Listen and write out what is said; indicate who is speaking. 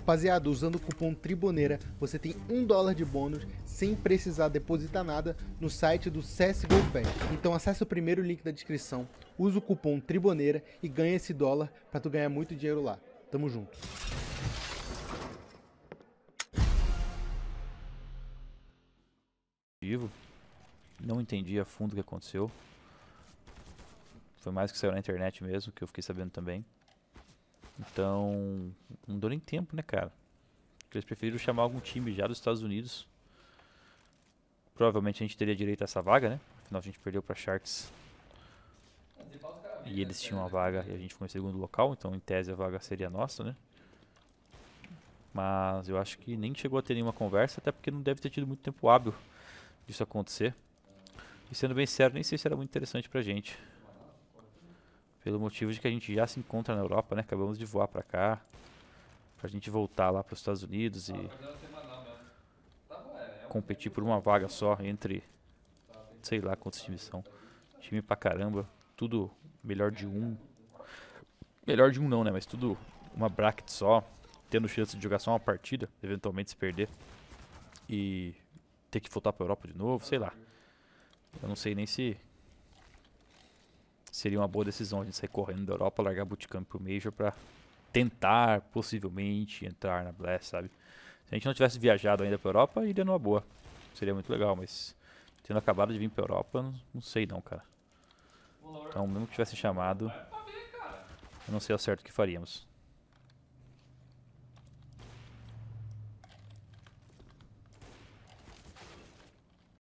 Speaker 1: Rapaziada, usando o cupom Triboneira, você tem um dólar de bônus sem precisar depositar nada no site do CSGO Então acesse o primeiro link da descrição, usa o cupom Triboneira e ganha esse dólar para tu ganhar muito dinheiro lá. Tamo junto.
Speaker 2: Vivo. Não entendi a fundo o que aconteceu. Foi mais que saiu na internet mesmo, que eu fiquei sabendo também. Então, não deu nem tempo, né, cara? Eles preferiram chamar algum time já dos Estados Unidos. Provavelmente a gente teria direito a essa vaga, né? Afinal, a gente perdeu para Sharks. E eles tinham a vaga e a gente foi em segundo local, então em tese a vaga seria nossa, né? Mas eu acho que nem chegou a ter nenhuma conversa, até porque não deve ter tido muito tempo hábil disso acontecer. E sendo bem sério, nem sei se era muito interessante pra gente. Pelo motivo de que a gente já se encontra na Europa, né? Acabamos de voar pra cá. Pra gente voltar lá pros Estados Unidos e... Ah, é tá é, é competir por uma vaga só entre... Tá sei lá quantos times são. Time pra caramba. Tudo melhor de um. Melhor de um não, né? Mas tudo uma bracket só. Tendo chance de jogar só uma partida. Eventualmente se perder. E ter que voltar pra Europa de novo, sei lá. Eu não sei nem se seria uma boa decisão a gente sair correndo da Europa, largar bootcamp pro Major para tentar possivelmente entrar na Blast, sabe? Se a gente não tivesse viajado ainda pra Europa, iria numa boa. Seria muito legal, mas tendo acabado de vir pra Europa, não, não sei não, cara. Então, mesmo que tivesse chamado, eu não sei ao certo o que faríamos.